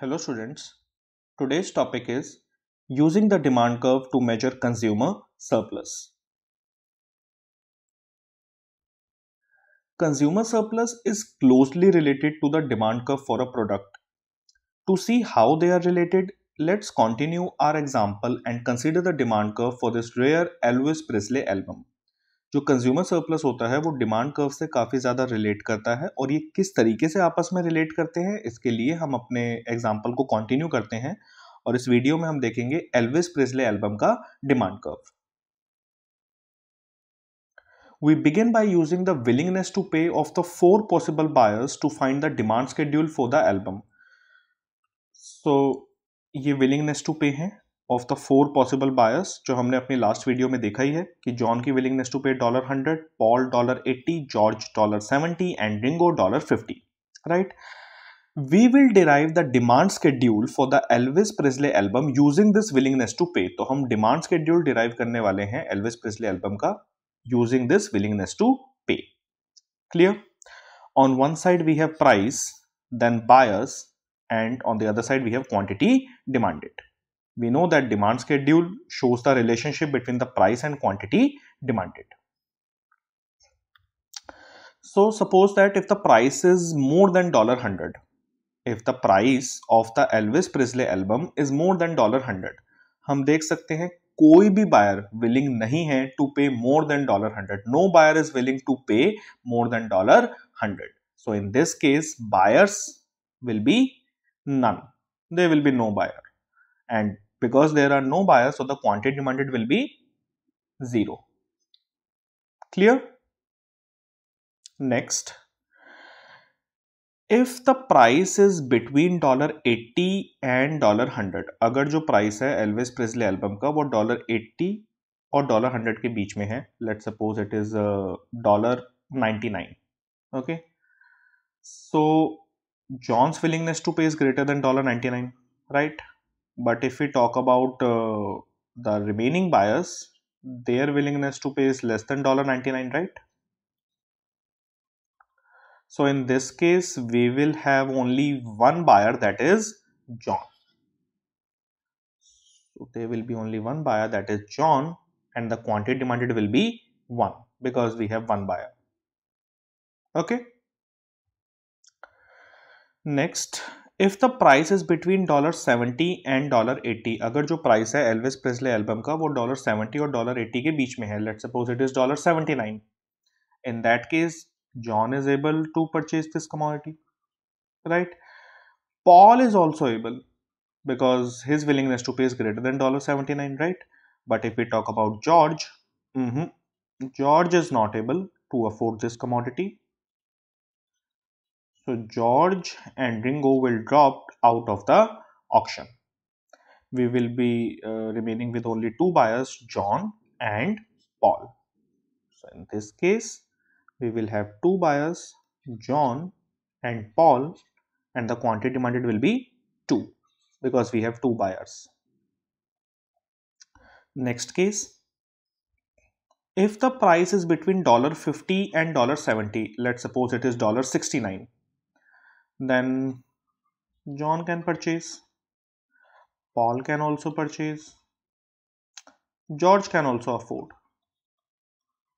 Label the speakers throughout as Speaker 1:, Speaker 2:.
Speaker 1: Hello students. Today's topic is using the demand curve to measure consumer surplus. Consumer surplus is closely related to the demand curve for a product. To see how they are related, let's continue our example and consider the demand curve for this rare Elvis Presley album. जो consumer surplus होता है वो demand curve से काफ़ी ज़्यादा relate करता है और ये किस तरीके से आपस में रिलेट करते हैं इसके लिए हम अपने एग्जाम्पल को कंटिन्यू करते हैं और इस वीडियो में हम देखेंगे एल्विस प्रिजले एल्बम का demand curve We begin by using the willingness to pay of the four possible buyers to find the demand schedule for the album. So ये willingness to pay है of the four possible buyers जो हमने अपनी last video में देखा ही है कि John की willingness to pay dollar hundred Paul dollar eighty George dollar seventy and Ringo dollar fifty right we will derive the demand schedule for the Elvis Presley album using this willingness to pay तो हम demand schedule derive करने वाले हैं Elvis Presley album का using this willingness to pay clear on one side we have price then buyers and on the other side we have quantity demanded we know that demand schedule shows the relationship between the price and quantity demanded. So suppose that if the price is more than $100, if the price of the Elvis Presley album is more than $100, hum dekh sakte hain koi bhi buyer willing nahi to pay more than $100. No buyer is willing to pay more than $100. So in this case, buyers will be none. There will be no buyer. And because there are no buyers so the quantity demanded will be 0 clear next if the price is between dollar eighty and dollar hundred अगर जो price है Elvis Presley album का वो dollar eighty और dollar hundred के बीच में है let suppose it is dollar ninety nine okay so John's willingness to pay is greater than dollar ninety nine right But if we talk about uh, the remaining buyers, their willingness to pay is less than $1.99, right? So in this case, we will have only one buyer that is John. So there will be only one buyer that is John and the quantity demanded will be 1 because we have one buyer. Okay. Next if the price is between dollar seventy and dollar eighty अगर जो price है Elvis Presley album का वो dollar seventy और dollar eighty के बीच में है let suppose it is dollar seventy nine in that case John is able to purchase this commodity right Paul is also able because his willingness to pay is greater than $79 right but if we talk about george mm -hmm, george is not able to afford this commodity so George and Ringo will drop out of the auction. We will be uh, remaining with only two buyers, John and Paul. So in this case, we will have two buyers, John and Paul, and the quantity demanded will be 2 because we have two buyers. Next case, if the price is between $50 and dollars let let's suppose it $69 then John can purchase, Paul can also purchase, George can also afford.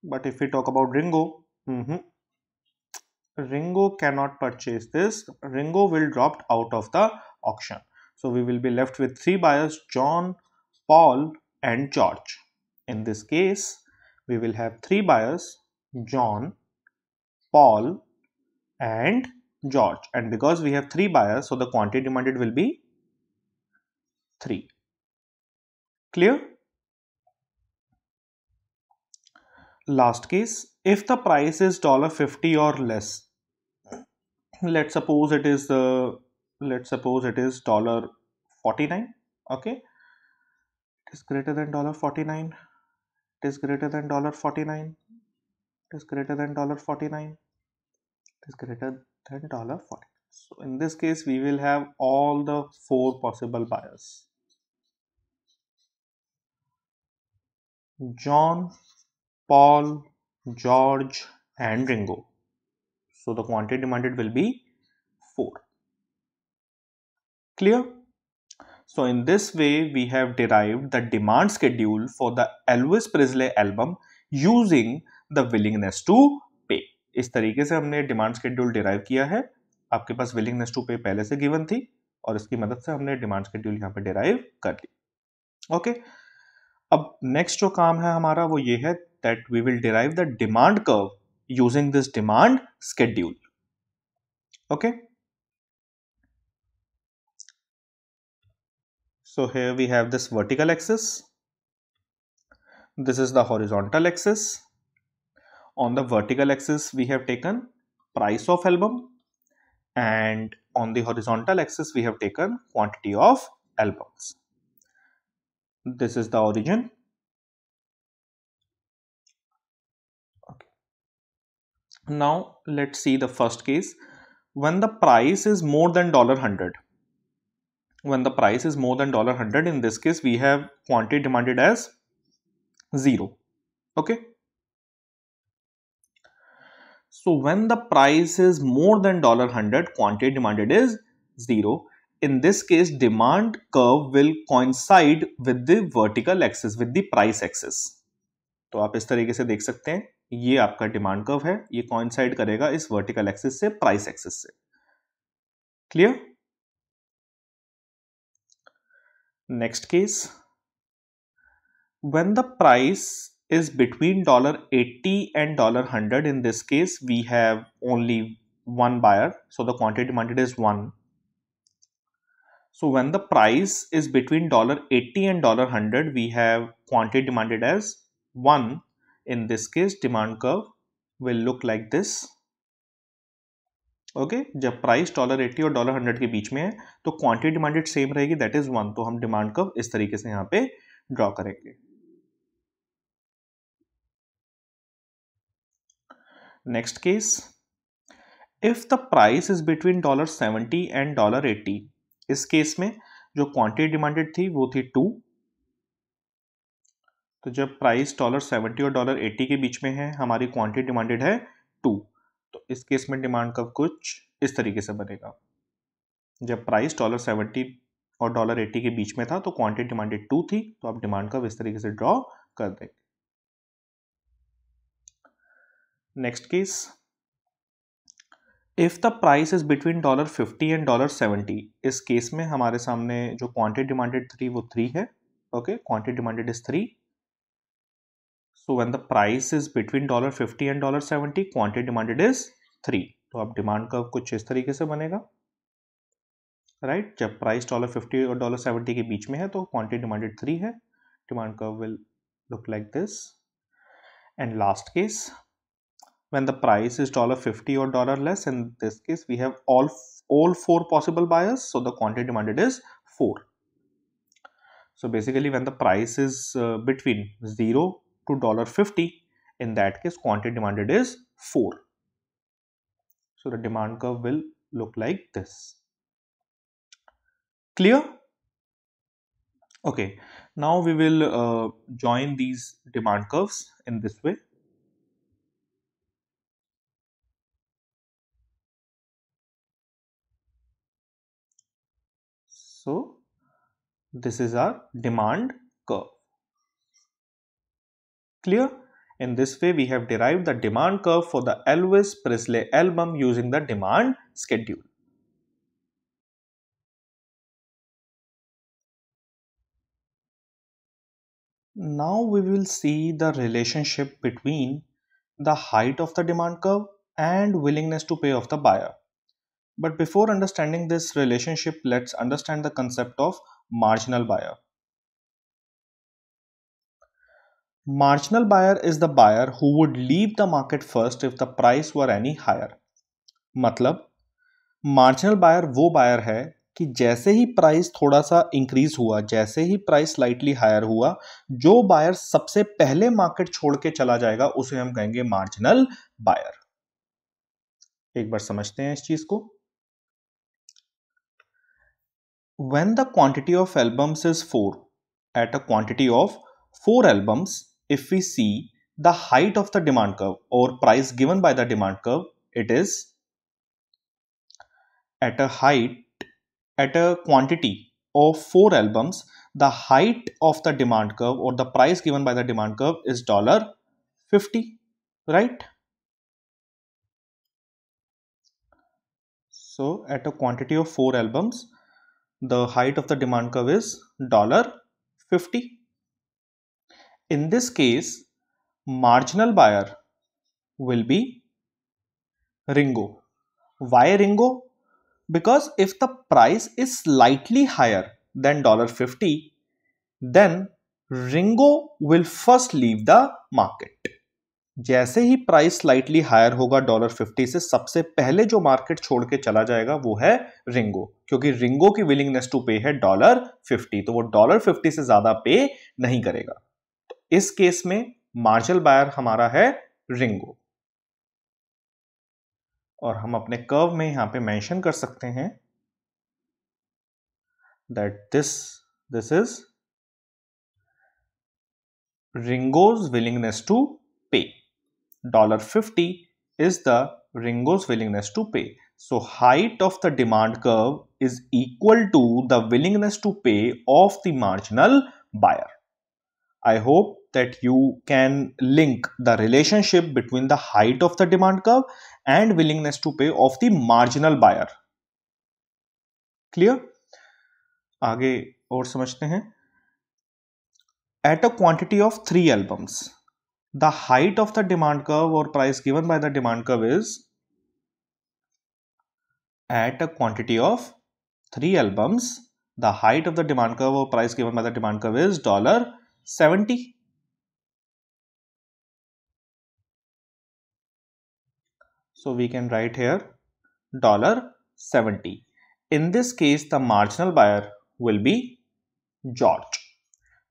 Speaker 1: But if we talk about Ringo, mm -hmm, Ringo cannot purchase this. Ringo will drop out of the auction. So we will be left with three buyers, John, Paul and George. In this case, we will have three buyers, John, Paul and George and because we have three buyers so the quantity demanded will be 3 clear last case if the price is dollar 50 or less let's suppose it is uh, let's suppose it is dollar 49 okay it is greater than dollar 49 it is greater than dollar 49 it is greater than dollar 49 it is greater 5 so in this case we will have all the four possible buyers John Paul George and Ringo so the quantity demanded will be 4 clear so in this way we have derived the demand schedule for the Elvis Presley album using the willingness to इस तरीके से हमने demand schedule derive किया है आपके पास willingness to पे पहले से गिवन थी और इसकी मदद से हमने डिमांड स्केड्यूल यहाँ पे डिराइव कर ली ओके अब नेक्स्ट जो काम है हमारा वो ये है that we will derive the demand curve using this demand schedule okay so here we have this vertical axis this is the horizontal axis on the vertical axis we have taken price of album and on the horizontal axis we have taken quantity of albums this is the origin okay now let's see the first case when the price is more than dollar 100 when the price is more than dollar 100 in this case we have quantity demanded as 0 okay So when the price is more than dollar $100, quantity demanded is zero In this case, demand curve will coincide with the vertical axis, with the price axis. to aap is tarike se dekh sakte hain ye aapka demand curve hai ye coincide karega is vertical axis se price axis se clear next case when the price is between dollar $80 and dollar $100. In this case, we have only one buyer. So the quantity demanded is one. So when the price is between dollar $80 and dollar $100, we have quantity demanded as one. In this case, demand curve will look like this. Okay okay, जब price dollar eighty और dollar hundred के बीच में है तो quantity demanded same रहेगी that is one तो हम डिमांड कर्व इस तरीके से यहाँ पे ड्रॉ करेंगे case if the price is between dollar seventy and dollar eighty इस केस में जो क्वांटिटी डिमांडेड थी वो थी टू तो जब प्राइस डॉलर सेवेंटी और डॉलर एट्टी के बीच में है हमारी क्वांटिटी डिमांडेड है टू तो इस केस में डिमांड का कुछ इस तरीके से बनेगा जब प्राइस डॉलर सेवेंटी और डॉलर एटी के बीच में था तो क्वांटिटी डिमांडेड टू थी तो आप डिमांड का इस तरीके से ड्रॉ कर देंगे next case if the price is between dollar fifty and dollar seventy इस केस में हमारे सामने जो क्वांटिटी डिमांडेड थ्री वो थ्री है okay quantity demanded is three so when the price is between dollar fifty and dollar seventy quantity demanded is three तो अब demand curve कुछ इस तरीके से बनेगा राइट right? जब प्राइस डॉलर फिफ्टी और डॉलर सेवेंटी के बीच में है तो क्वांटिटी डिमांडेड थ्री है demand curve will look like this and last case when the price is 50 or dollar less. In this case, we have all, all four possible buyers. So the quantity demanded is 4. So basically when the price is uh, between 0 to 50 in that case quantity demanded is 4. So the demand curve will look like this. Clear? Okay, now we will uh, join these demand curves in this way. This is our demand curve. Clear? In this way, we have derived the demand curve for the Elvis Presley album using the demand schedule. Now we will see the relationship between the height of the demand curve and willingness to pay of the buyer. But before understanding this relationship, let's understand the concept of marginal buyer. Marginal buyer is the buyer who would leave the market first if the price were any higher. मतलब marginal buyer वो buyer है कि जैसे ही price थोड़ा सा increase हुआ जैसे ही प्राइस स्लाइटली हायर हुआ जो बायर सबसे पहले मार्केट छोड़ के चला जाएगा उसे हम कहेंगे मार्जिनल बायर एक बार समझते हैं इस चीज को When the quantity of albums is 4 at a quantity of 4 albums, if we see the height of the demand curve or price given by the demand curve, it is at a height at a quantity of 4 albums, the height of the demand curve or the price given by the demand curve is dollar 50 right so at a quantity of 4 albums the height of the demand curve is dollar 50 in this case marginal buyer will be ringo why ringo because if the price is slightly higher than dollar 50 then ringo will first leave the market जैसे ही price slightly higher होगा dollar fifty से सबसे पहले जो market छोड़ के चला जाएगा वो है रिंगो क्योंकि रिंगो की विलिंगनेस टू पे है डॉलर फिफ्टी तो वो डॉलर फिफ्टी से ज्यादा पे नहीं करेगा तो इस केस में मार्जिनल बायर हमारा है रिंगो और हम अपने कर्व में यहां पे मेंशन कर सकते हैं that this this is Ringo's willingness to pay $50 is the Ringo's willingness to pay. So height of the demand curve is equal to the willingness to pay of the marginal buyer. I hope that you can link the relationship between the height of the demand curve and willingness to pay of the marginal buyer. Clear? आगे और समझते हैं at a quantity of three albums the height of the demand curve or price given by the demand curve is at a quantity of 3 albums the height of the demand curve or price given by the demand curve is dollar 70 so we can write here dollar 70 in this case the marginal buyer will be george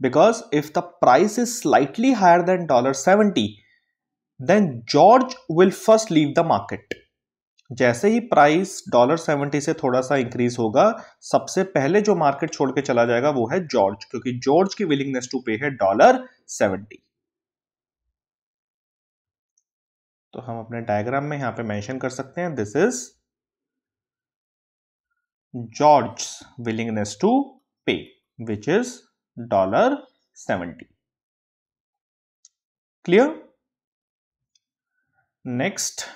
Speaker 1: because if the price is slightly higher than $70, then George will first leave the market. जैसे ही price dollar seventy से थोड़ा सा increase होगा सबसे पहले जो market छोड़ के चला जाएगा वो है जॉर्ज क्योंकि जॉर्ज की विलिंगनेस टू पे है डॉलर सेवेंटी तो हम अपने डायग्राम में यहां पे मेंशन कर सकते हैं this is George willingness to pay which is dollar 70 clear next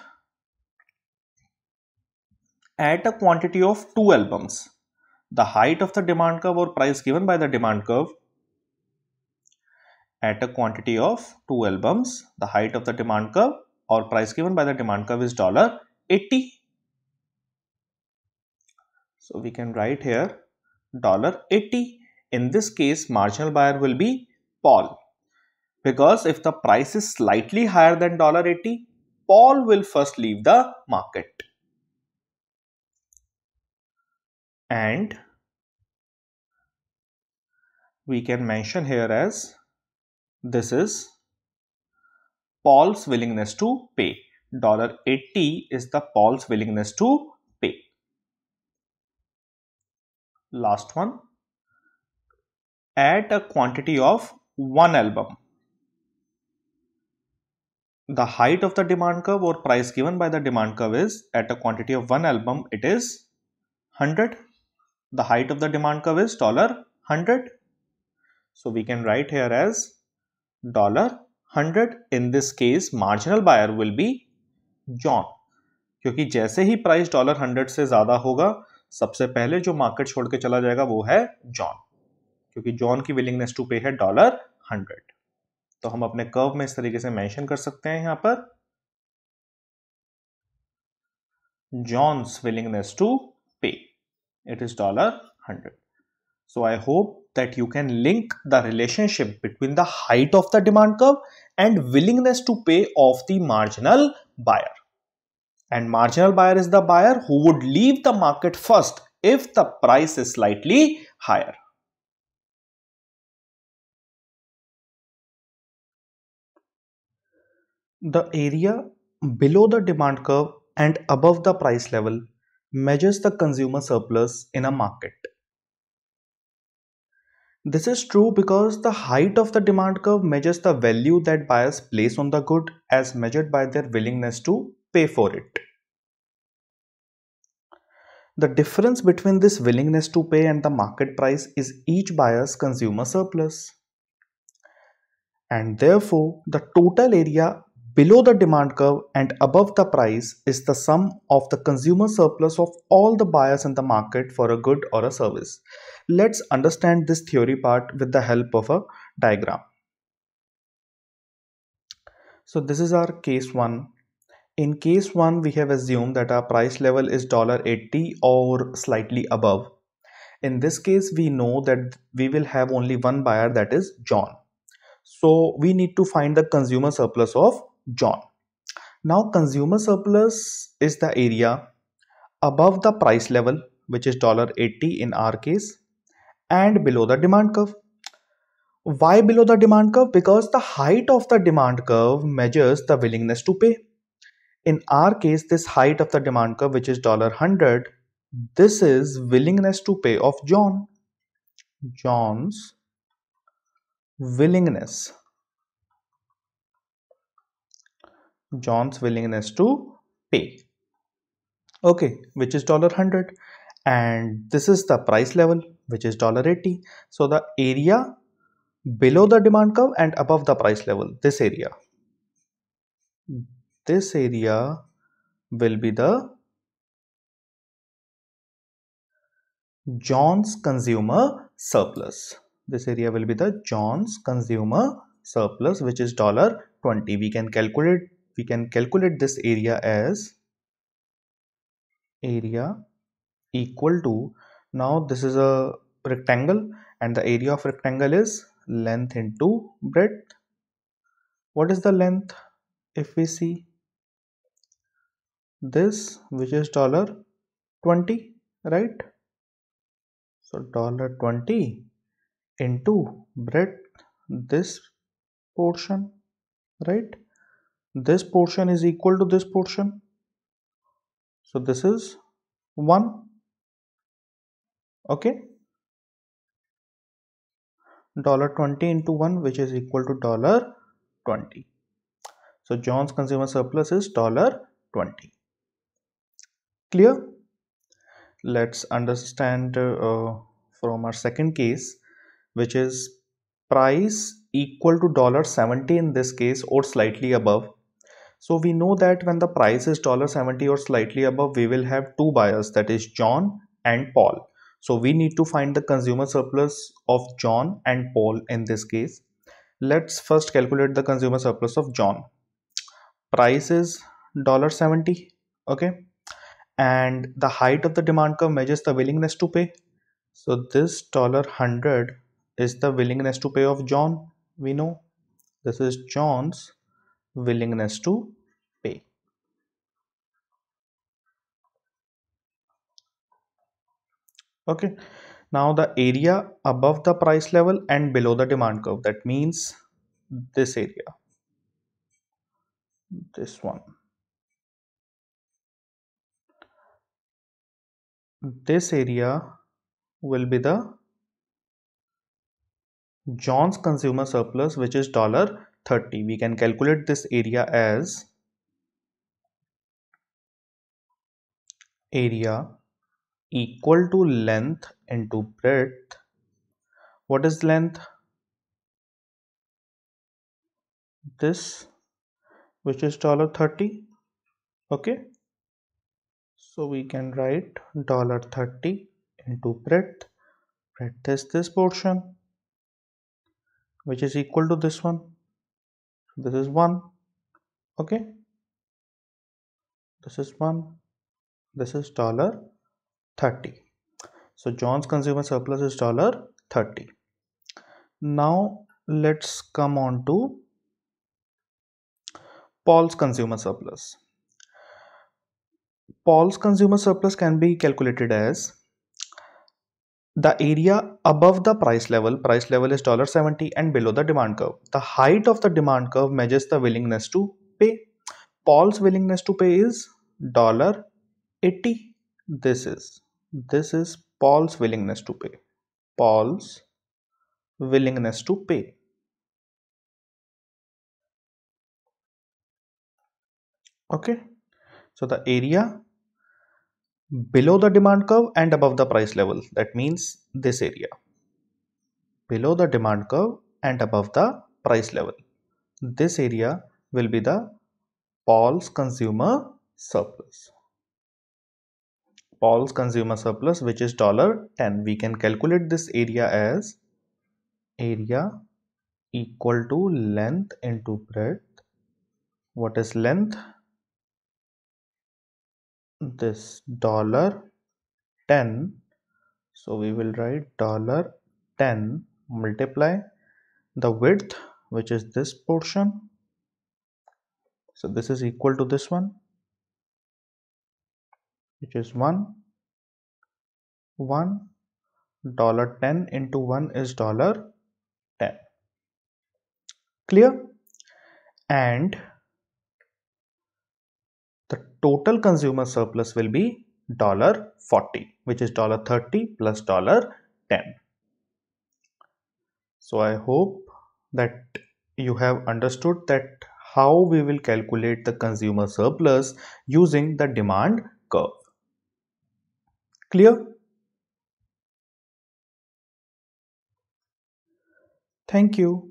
Speaker 1: at a quantity of two albums the height of the demand curve or price given by the demand curve at a quantity of two albums the height of the demand curve or price given by the demand curve is dollar 80 so we can write here dollar 80 in this case, marginal buyer will be Paul because if the price is slightly higher than eighty, Paul will first leave the market. And we can mention here as this is Paul's willingness to pay. eighty is the Paul's willingness to pay. Last one. at a quantity of one album. The height of the demand curve or price given by the demand curve is at a quantity of one album it is 100. The height of the demand curve is dollar 100. So we can write here as dollar 100 in this case marginal buyer will be John. क्योंकि जैसे ही price dollar hundred से ज़्यादा होगा सबसे पहले जो market छोड़ के चला जाएगा वो है जॉन क्योंकि जॉन की विलिंगनेस टू पे है डॉलर हंड्रेड तो हम अपने कर्व में इस तरीके से मेंशन कर सकते हैं यहां पर John's willingness to pay it is dollar hundred so I hope that you can link the relationship between the height of the demand curve and willingness to pay of the marginal buyer and marginal buyer is the buyer who would leave the market first if the price is slightly higher The area below the demand curve and above the price level measures the consumer surplus in a market. This is true because the height of the demand curve measures the value that buyers place on the good as measured by their willingness to pay for it. The difference between this willingness to pay and the market price is each buyer's consumer surplus and therefore the total area Below the demand curve and above the price is the sum of the consumer surplus of all the buyers in the market for a good or a service. Let's understand this theory part with the help of a diagram. So this is our case 1. In case 1 we have assumed that our price level is $80 or slightly above. In this case we know that we will have only one buyer that is John. So we need to find the consumer surplus of John. Now, consumer surplus is the area above the price level, which is $80 in our case, and below the demand curve. Why below the demand curve? Because the height of the demand curve measures the willingness to pay. In our case, this height of the demand curve, which is $100, this is willingness to pay of John. John's willingness John's willingness to pay. Okay, which is dollar hundred, and this is the price level, which is dollar eighty. So the area below the demand curve and above the price level, this area, this area will be the John's consumer surplus. This area will be the John's consumer surplus, which is dollar 20. We can calculate we can calculate this area as area equal to now this is a rectangle and the area of rectangle is length into breadth what is the length if we see this which is dollar 20 right so dollar 20 into breadth this portion right this portion is equal to this portion so this is 1 okay dollar 20 into 1 which is equal to dollar 20 so john's consumer surplus is dollar 20 clear let's understand uh, from our second case which is price equal to dollar 70 in this case or slightly above so we know that when the price is $70 or slightly above, we will have two buyers that is John and Paul. So we need to find the consumer surplus of John and Paul in this case. Let's first calculate the consumer surplus of John. Price is $70. Okay. And the height of the demand curve measures the willingness to pay. So this dollar hundred is the willingness to pay of John. We know this is John's willingness to pay. Okay, now the area above the price level and below the demand curve that means this area, this one. This area will be the John's consumer surplus which is dollar 30 we can calculate this area as area equal to length into breadth what is length this which is dollar 30 okay so we can write dollar 30 into breadth breadth is this portion which is equal to this one this is 1 okay this is 1 this is dollar 30 so john's consumer surplus is dollar 30 now let's come on to paul's consumer surplus paul's consumer surplus can be calculated as the area above the price level price level is dollar 70 and below the demand curve the height of the demand curve measures the willingness to pay paul's willingness to pay is dollar 80 this is this is paul's willingness to pay paul's willingness to pay okay so the area below the demand curve and above the price level that means this area below the demand curve and above the price level this area will be the Paul's consumer surplus Paul's consumer surplus which is dollar 10 we can calculate this area as area equal to length into breadth what is length this dollar 10 so we will write dollar 10 multiply the width which is this portion so this is equal to this one which is 1 1 dollar 10 into 1 is dollar 10 clear and total consumer surplus will be $40 which is $30 plus $10. So I hope that you have understood that how we will calculate the consumer surplus using the demand curve. Clear? Thank you.